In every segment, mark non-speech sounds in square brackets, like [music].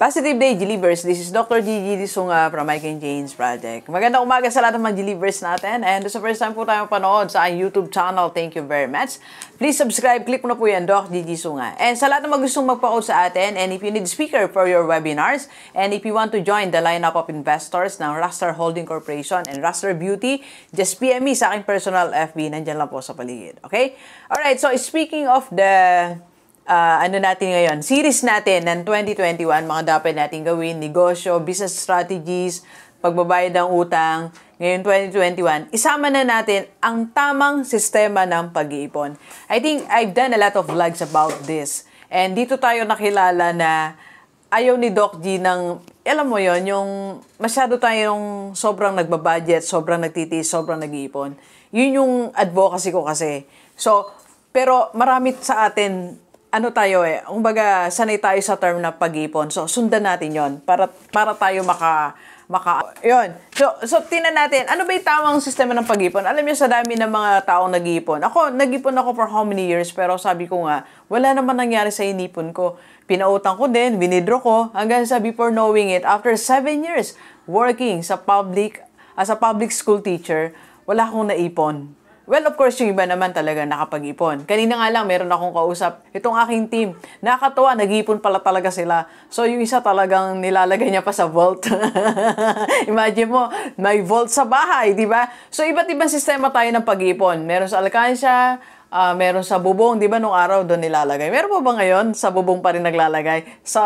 Positive Day Delivers. This is Dr. Gigi Disunga from Mike and Jane's Project. Magandang umaga sa lahat ng mga delivers natin. And this is the first time po tayo panood sa YouTube channel, thank you very much. Please subscribe, click mo na po yan, Dr. Gigi Sunga. And sa lahat ng mga gustong magpa sa atin, and if you need speaker for your webinars, and if you want to join the lineup of investors ng Raster Holding Corporation and Raster Beauty, just PM me sa aking personal FB. Nandyan lang po sa paligid. Okay? Alright, so speaking of the uh, ano natin ngayon, series natin ng 2021, mga dapat natin gawin, negosyo, business strategies, pagbabayad ng utang, ngayon 2021, isama na natin ang tamang sistema ng pag-iipon. I think I've done a lot of vlogs about this. And dito tayo nakilala na ayaw ni Doc G ng, alam mo yon yung masyado tayong sobrang nagbabudget, sobrang nagtitiis, sobrang nag-iipon. Yun yung advocacy ko kasi. So, pero marami sa atin ano tayo eh, umbaga sanay tayo sa term na pag-ipon. So sundan natin 'yon para para tayo maka maka yon so so tingnan natin ano ba 'yung tamang sistema ng pag-ipon alam niyo sa dami ng mga taong nag-iipon ako nag-ipon ako for how many years pero sabi ko nga wala naman nangyari sa inipon ko pinautang ko din binidro ko hanggang sa before knowing it after 7 years working sa public as a public school teacher wala akong naipon Well, of course, yung iba naman talaga nakapag-ipon. Kanina nga lang, meron akong kausap. Itong aking team, nakakatuwa, nag-ipon pala talaga sila. So, yung isa talagang nilalagay niya pa sa vault. [laughs] Imagine mo, may vault sa bahay, di ba? So, iba't ibang sistema tayo ng pag-ipon. Meron sa alkansya, uh, meron sa bubong, 'di ba nung araw doon nilalagay. Meron pa ba ngayon sa bubong pa rin naglalagay sa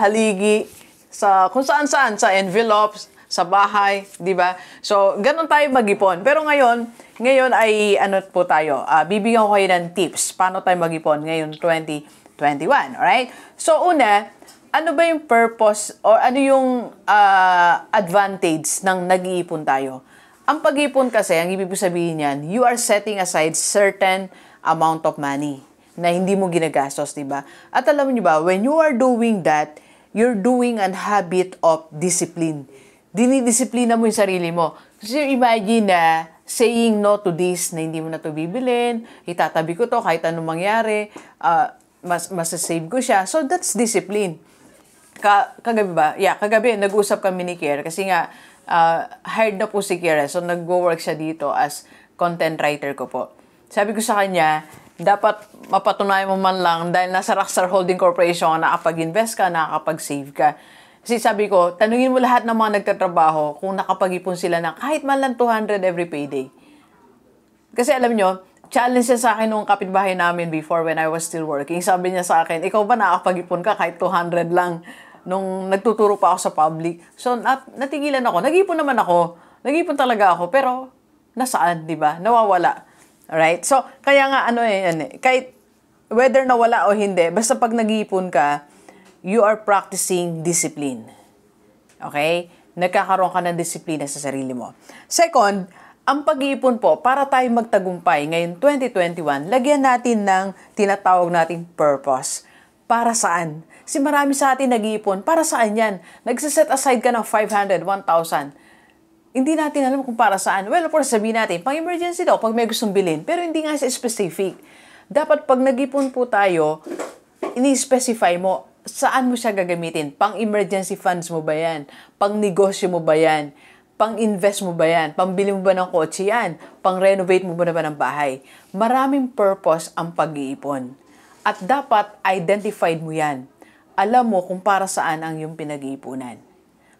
haligi, sa kung saan-saan, sa envelopes, sa bahay, 'di ba? So, ganun tayo mag magipon. Pero ngayon, ngayon ay ano po tayo, uh, bibigyan ko kayo ng tips paano tayo mag-ipon ngayon 2021, alright? So una, ano ba yung purpose or ano yung uh, advantage ng nag-iipon tayo? Ang pag-iipon kasi, ang ibig sabihin niyan, you are setting aside certain amount of money na hindi mo ginagastos, di ba? At alam niyo ba, when you are doing that, you're doing an habit of discipline. Dinidisiplina mo yung sarili mo. So imagine na saying no to this na hindi mo na to bibilin, itatabi ko to kahit anong mangyari, uh, mas masasave ko siya. So that's discipline. Ka kagabi ba? Yeah, kagabi nag-usap kami ni Kier kasi nga uh, hired na po si Kier. So nag-work siya dito as content writer ko po. Sabi ko sa kanya, dapat mapatunayan mo man lang dahil nasa Rockstar Holding Corporation na nakapag-invest ka, nakakapag-save ka kasi sabi ko, tanungin mo lahat ng mga nagtatrabaho kung nakapag-ipon sila ng kahit man lang 200 every payday. Kasi alam nyo, challenge siya sa akin nung kapitbahay namin before when I was still working. Sabi niya sa akin, ikaw ba nakapag ipon ka kahit 200 lang nung nagtuturo pa ako sa public. So, nat- natigilan ako. Nag-ipon naman ako. Nag-ipon talaga ako. Pero, nasaan, di ba? Nawawala. Alright? So, kaya nga, ano, eh, ano eh kahit whether nawala o hindi, basta pag nag-iipon ka, you are practicing discipline. Okay? Nagkakaroon ka ng disiplina sa sarili mo. Second, ang pag-iipon po para tayo magtagumpay ngayong 2021, lagyan natin ng tinatawag nating purpose. Para saan? Si marami sa atin nag-iipon. Para saan yan? Nagsiset aside ka ng 500, 1,000. Hindi natin alam kung para saan. Well, of course, sabihin natin, pang emergency daw, pag may gustong bilhin. Pero hindi nga siya specific. Dapat pag nag-ipon po tayo, ini-specify mo saan mo siya gagamitin? Pang emergency funds mo ba yan? Pang negosyo mo ba yan? Pang invest mo ba yan? Pambili mo ba ng kotse yan? Pang renovate mo ba na ba ng bahay? Maraming purpose ang pag-iipon. At dapat identified mo yan. Alam mo kung para saan ang iyong pinag-iipunan.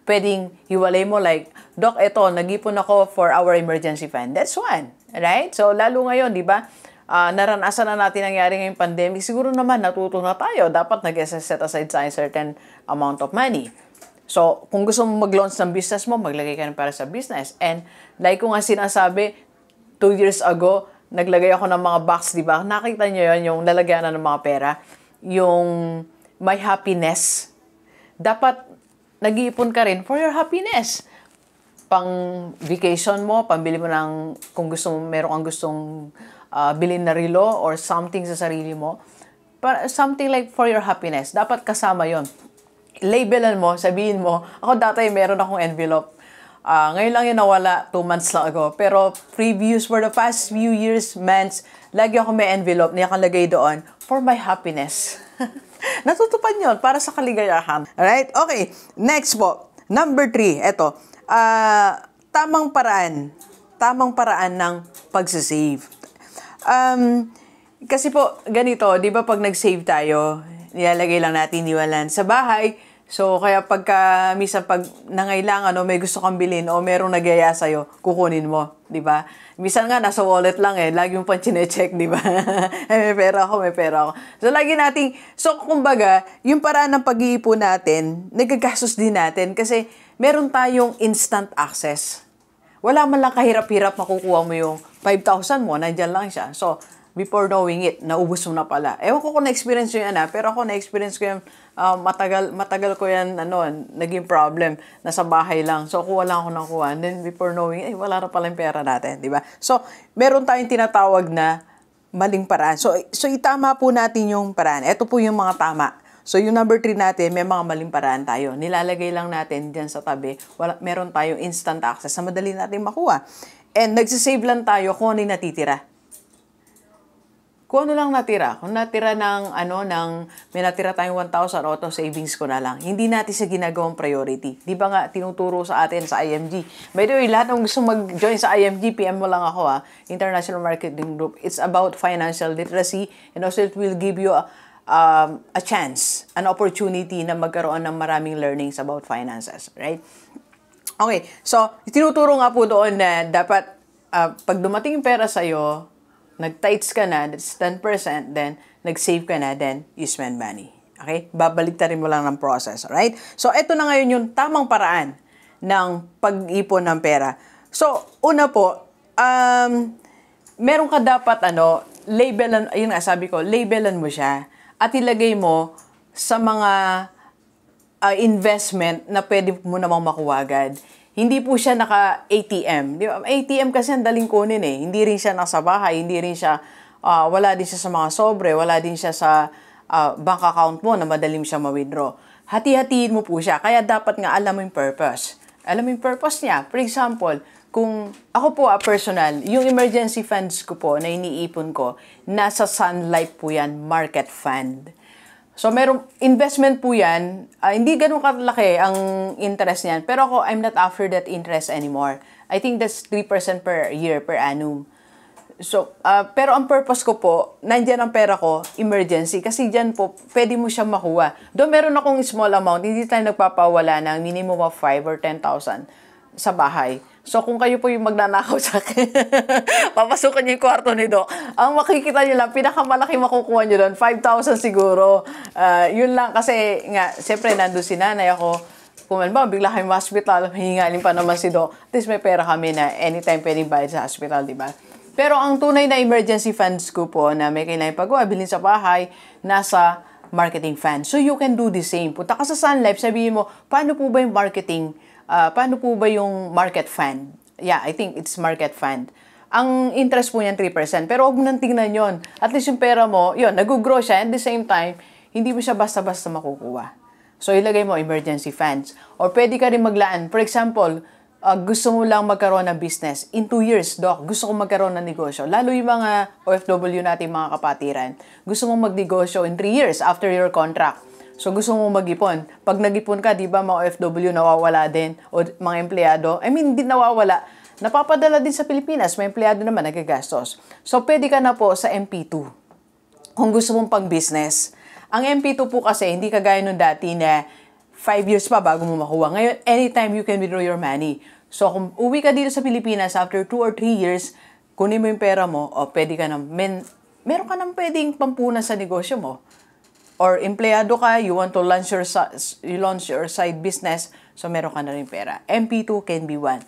Pwedeng hiwalay mo like, Doc, eto, nag-ipon ako for our emergency fund. That's one. Right? So, lalo ngayon, di ba? uh, naranasan na natin nangyari ngayong pandemic, siguro naman natuto na tayo. Dapat nag-set aside sa certain amount of money. So, kung gusto mo mag-launch ng business mo, maglagay ka ng para sa business. And like ko nga sinasabi, two years ago, naglagay ako ng mga box, di ba? Nakita niyo yon yung lalagyan ng mga pera. Yung my happiness. Dapat nag-iipon ka rin for your happiness. Pang vacation mo, pambili mo ng, kung gusto mo, meron kang gustong uh, na rilo or something sa sarili mo. But something like for your happiness. Dapat kasama yon Labelan mo, sabihin mo, ako dati meron akong envelope. Uh, ngayon lang yun nawala, two months lang ago. Pero previous for the past few years, months, lagi ako may envelope na nakalagay doon for my happiness. [laughs] Natutupad yon para sa kaligayahan. Alright? Okay, next po. Number three, Ito. Uh, ah, tamang paraan. Tamang paraan ng pagsisave Um, kasi po, ganito, di ba pag nag-save tayo, nilalagay lang natin iwalan sa bahay. So, kaya pagka, misa pag nangailangan o may gusto kang bilhin o merong nagyaya sa'yo, kukunin mo, di ba? Misan nga, nasa wallet lang eh, lagi mo pang chinecheck, di ba? [laughs] may pera ako, may pera ako. So, lagi nating, so, kumbaga, yung paraan ng pag-iipon natin, nagagastos din natin kasi meron tayong instant access wala man lang kahirap-hirap makukuha mo yung 5,000 mo, nandyan lang siya. So, before knowing it, naubos mo na pala. Ewan ko kung na-experience ko yan ha, ah. pero ako na-experience ko yan, uh, matagal, matagal ko yan, ano, naging problem, nasa bahay lang. So, kuha lang ako ng kuha. And then, before knowing, ay, eh, wala na pala yung pera natin, di ba? So, meron tayong tinatawag na maling paraan. So, so itama po natin yung paraan. Ito po yung mga tama. So, yung number 3 natin, may mga maling paraan tayo. Nilalagay lang natin dyan sa tabi. Wala, meron tayong instant access na madali natin makuha. And nagsisave lang tayo kung ano natitira. Kung ano lang natira. Kung natira ng, ano, ng, may natira tayong 1,000, auto savings ko na lang. Hindi natin siya ginagawang priority. Di ba nga, tinuturo sa atin sa IMG. By the way, lahat ng gusto mag-join sa IMG, PM mo lang ako ha, International Marketing Group. It's about financial literacy and also it will give you a, um, a chance, an opportunity na magkaroon ng maraming learnings about finances, right? Okay, so tinuturo nga po doon na dapat uh, pag dumating yung pera sa'yo, nag-tights ka na, that's 10%, then nag-save ka na, then you spend money. Okay? Babaligtarin mo lang ng process, right? So, ito na ngayon yung tamang paraan ng pag-ipon ng pera. So, una po, um, meron ka dapat, ano, labelan, yun nga sabi ko, labelan mo siya at ilagay mo sa mga uh, investment na pwede mo namang makuha agad. Hindi po siya naka-ATM. Di ba? ATM kasi ang daling kunin eh. Hindi rin siya nasa bahay, hindi rin siya, uh, wala din siya sa mga sobre, wala din siya sa uh, bank account mo na madaling siya ma-withdraw. Hati-hatiin mo po siya. Kaya dapat nga alam mo yung purpose. Alam yung purpose niya. For example, kung ako po a ah, personal, yung emergency funds ko po na iniipon ko, nasa Sunlight po yan, market fund. So merong investment po yan, ah, hindi ganun kalaki ang interest niyan. Pero ako, I'm not after that interest anymore. I think that's 3% per year, per annum. So, uh, pero ang purpose ko po, nandiyan ang pera ko, emergency, kasi dyan po, pwede mo siyang makuha. Doon meron akong small amount, hindi tayo nagpapawala ng minimum of 5 or 10,000 sa bahay. So, kung kayo po yung magnanakaw sa akin, [laughs] papasukan niyo yung kwarto ni Doc. Ang makikita niyo lang, pinakamalaki makukuha niyo doon, 5,000 siguro. Uh, yun lang, kasi nga, siyempre, nandun si nanay ako, kung alam bigla kami ma-hospital, [laughs] hihingalin pa naman si Doc. At least may pera kami na anytime pwedeng bayad sa hospital, di ba? Pero ang tunay na emergency funds ko po na may kailangan pagawa, bilhin sa bahay, nasa marketing fund. So you can do the same. Punta ka sa Sun Life, sabihin mo, paano po ba yung marketing, uh, paano po ba yung market fund? Yeah, I think it's market fund. Ang interest po niyan 3%. Pero huwag mo nang tingnan yon. At least yung pera mo, yun, nag-grow siya. At the same time, hindi mo siya basta-basta makukuha. So ilagay mo emergency funds. Or pwede ka rin maglaan. For example, uh, gusto mo lang magkaroon ng business. In two years, Doc, gusto ko magkaroon ng negosyo. Lalo yung mga OFW natin, mga kapatiran. Gusto mong magnegosyo in three years after your contract. So gusto mo mag-ipon. Pag nag-ipon ka, di ba mga OFW nawawala din o mga empleyado. I mean, hindi nawawala. Napapadala din sa Pilipinas, may empleyado naman nagagastos. So pwede ka na po sa MP2 kung gusto mong pang-business. Ang MP2 po kasi, hindi kagaya nung dati na 5 years pa bago mo makuha. Ngayon, anytime you can withdraw your money. So, kung uwi ka dito sa Pilipinas after 2 or 3 years, kunin mo yung pera mo, o pwede ka nang, men, meron ka nang pwedeng pampunan sa negosyo mo. Or empleyado ka, you want to launch your, you launch your side business, so meron ka na rin pera. MP2 can be one.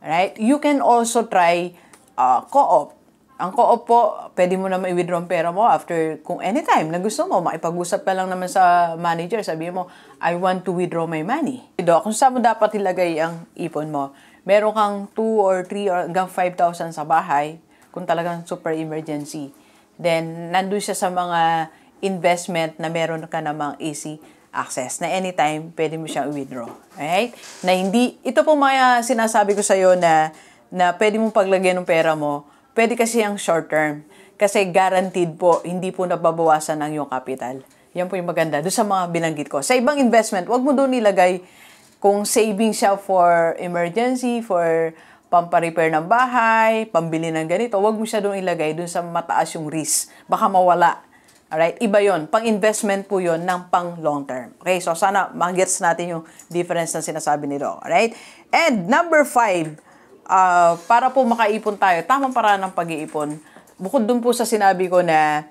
Right? You can also try uh, co-op ang co-op po, pwede mo naman i-withdraw ang pera mo after kung anytime na gusto mo. Makipag-usap ka lang naman sa manager. Sabi mo, I want to withdraw my money. Do, kung saan mo dapat ilagay ang ipon mo. Meron kang 2 or 3 or hanggang 5,000 sa bahay kung talagang super emergency. Then, nandun siya sa mga investment na meron ka namang easy access na anytime pwede mo siyang withdraw. Alright? Na hindi, ito po mga sinasabi ko sa iyo na, na pwede mong paglagyan ng pera mo Pwede kasi ang short term. Kasi guaranteed po, hindi po nababawasan ang iyong capital. Yan po yung maganda. Doon sa mga binanggit ko. Sa ibang investment, wag mo doon ilagay kung saving siya for emergency, for pamparepair ng bahay, pambili ng ganito, wag mo siya doon ilagay doon sa mataas yung risk. Baka mawala. Alright? Iba yon Pang-investment po yon ng pang long term. Okay? So, sana mag natin yung difference na sinasabi ni Doc. Alright? And number five, uh, para po makaipon tayo, tamang paraan ng pag-iipon. Bukod dun po sa sinabi ko na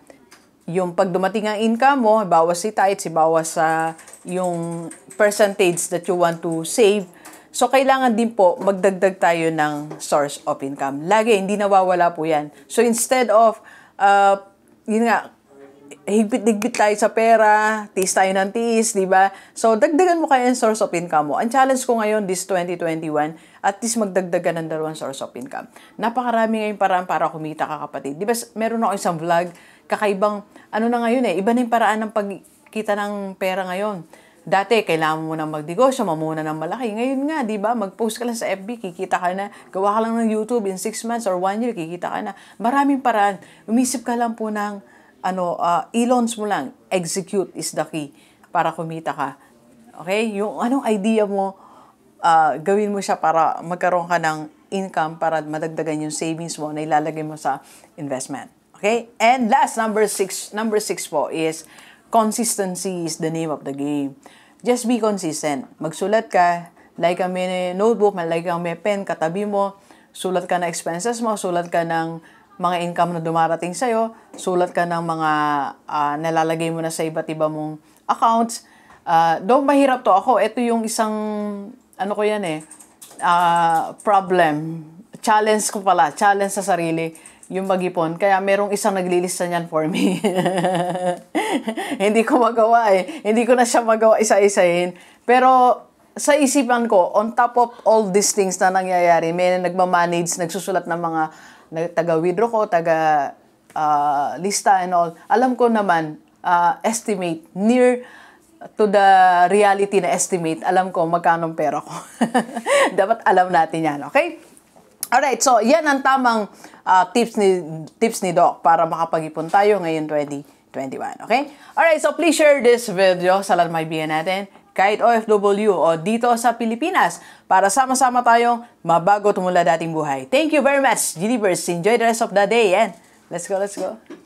yung pagdumating dumating ang income mo, bawas si tithes, bawas sa uh, yung percentage that you want to save. So, kailangan din po magdagdag tayo ng source of income. Lagi, hindi nawawala po yan. So, instead of, uh, yun nga, higpit-higpit tayo sa pera, tiis tayo ng tiis, di ba? So, dagdagan mo kaya ang source of income mo. Ang challenge ko ngayon this 2021, at least magdagdagan ng dalawang source of income. Napakarami ngayon paraan para kumita ka kapatid. Di ba, meron ako isang vlog, kakaibang, ano na ngayon eh, iba na yung paraan ng pagkita ng pera ngayon. Dati, kailangan mo na magnegosyo, mamuna ng malaki. Ngayon nga, di ba, mag-post ka lang sa FB, kikita ka na. Gawa ka lang ng YouTube in 6 months or 1 year, kikita ka na. Maraming paraan. Umisip ka lang po ng ano, uh, ilons mo lang. Execute is the key para kumita ka. Okay? Yung anong idea mo, uh, gawin mo siya para magkaroon ka ng income para madagdagan yung savings mo na ilalagay mo sa investment. Okay? And last, number six, number six po is consistency is the name of the game. Just be consistent. Magsulat ka, like kang may notebook, like kang may pen, katabi mo, sulat ka ng expenses mo, sulat ka ng mga income na dumarating sa'yo, sulat ka ng mga uh, nalalagay mo na sa iba't iba mong accounts. Uh, ah, though mahirap to ako, ito yung isang, ano ko yan eh, uh, problem, challenge ko pala, challenge sa sarili yung mag-ipon. Kaya merong isang naglilista niyan for me. [laughs] Hindi ko magawa eh. Hindi ko na siya magawa isa-isahin. Pero sa isipan ko, on top of all these things na nangyayari, may nagmamanage, nagsusulat ng mga na taga-withdraw ko, taga uh, lista and all, alam ko naman, uh, estimate, near to the reality na estimate, alam ko magkano pera ko. [laughs] Dapat alam natin yan, okay? Alright, so yan ang tamang uh, tips ni tips ni Doc para makapag-ipon tayo ngayon 2021, okay? Alright, so please share this video sa lahat ng mga natin kahit OFW o dito sa Pilipinas para sama-sama tayong mabago tumula dating buhay. Thank you very much, Delivers. Enjoy the rest of the day and let's go, let's go.